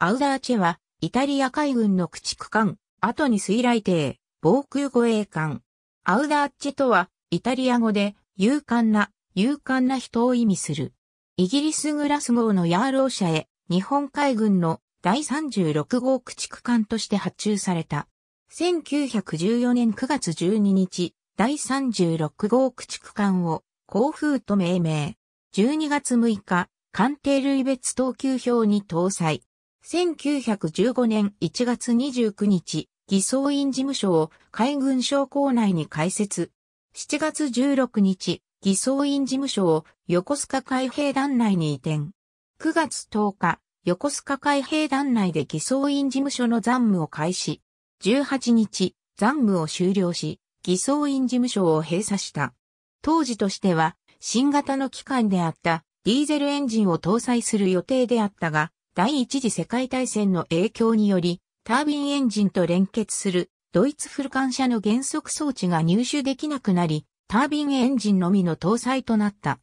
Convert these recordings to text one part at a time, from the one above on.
アウダーチェは、イタリア海軍の駆逐艦、後に水雷艇、防空護衛艦。アウダーチェとは、イタリア語で、勇敢な、勇敢な人を意味する。イギリスグラス号のヤーロー社へ、日本海軍の第36号駆逐艦として発注された。1914年9月12日、第36号駆逐艦を、航風と命名。12月6日、艦艇類別等級表に搭載。1915年1月29日、偽装員事務所を海軍省校内に開設。7月16日、偽装員事務所を横須賀海兵団内に移転。9月10日、横須賀海兵団内で偽装員事務所の残務を開始。18日、残務を終了し、偽装員事務所を閉鎖した。当時としては、新型の機関であったディーゼルエンジンを搭載する予定であったが、第一次世界大戦の影響により、タービンエンジンと連結するドイツフルカン車の減速装置が入手できなくなり、タービンエンジンのみの搭載となった。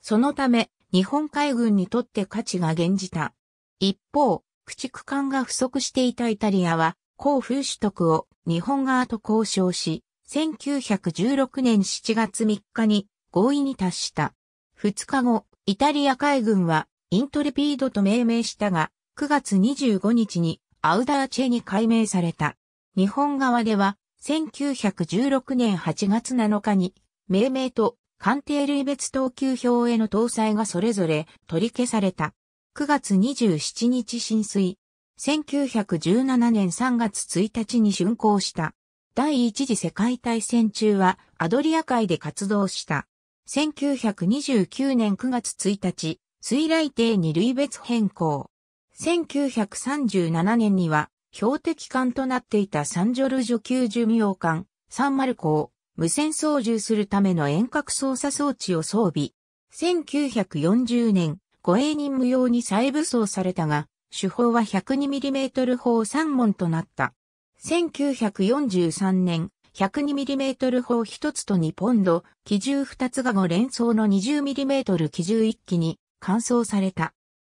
そのため、日本海軍にとって価値が減じた。一方、駆逐艦が不足していたイタリアは、交風取得を日本側と交渉し、1916年7月3日に合意に達した。2日後、イタリア海軍はイントレピードと命名したが、9月25日にアウダーチェに改名された。日本側では、1916年8月7日に、命名と官邸類別等級表への搭載がそれぞれ取り消された。9月27日浸水。1917年3月1日に竣工した。第一次世界大戦中はアドリア海で活動した。1929年9月1日、水雷艇に類別変更。1937年には、標的艦となっていたサンジョルジョ級寿命艦、サンマルコを無線操縦するための遠隔操作装置を装備。1940年、護衛任務用に再武装されたが、手法は 102mm 砲3門となった。1943年、102mm 砲1つと2ポンド、機銃2つが5連装の 20mm 機銃1機に完走された。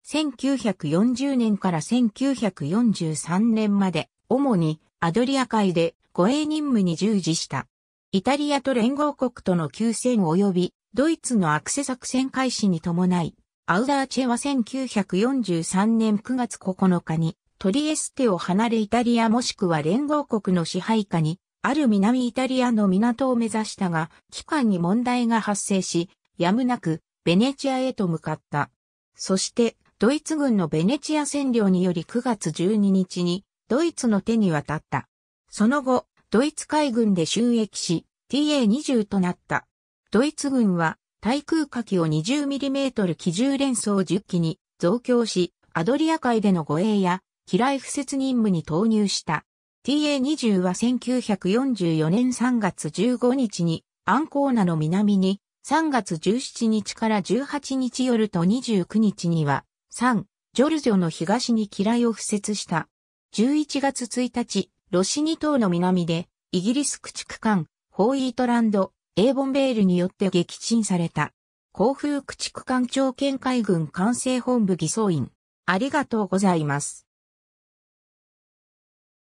1940年から1943年まで、主にアドリア海で護衛任務に従事した。イタリアと連合国との休戦及び、ドイツのアクセ作戦開始に伴い、アウダーチェは1943年9月9日に、トリエステを離れイタリアもしくは連合国の支配下に、ある南イタリアの港を目指したが、期間に問題が発生し、やむなくベネチアへと向かった。そして、ドイツ軍のベネチア占領により9月12日に、ドイツの手に渡った。その後、ドイツ海軍で収益し、TA20 となった。ドイツ軍は、対空火器を 20mm 機銃連装10機に増強し、アドリア海での護衛や、機雷敷設任務に投入した。TA20 は1944年3月15日に、アンコーナの南に3月17日から18日夜と29日には、3、ジョルジョの東に機雷を敷設した。11月1日、ロシニ島の南で、イギリス駆逐艦、ホーイートランド、エーボンベールによって撃沈された。航空駆逐艦長県海軍管制本部偽装員。ありがとうございます。